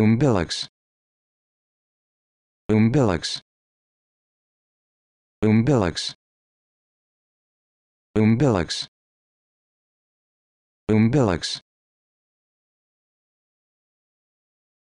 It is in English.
umbilix umbilix umbilix umbilix umbilicus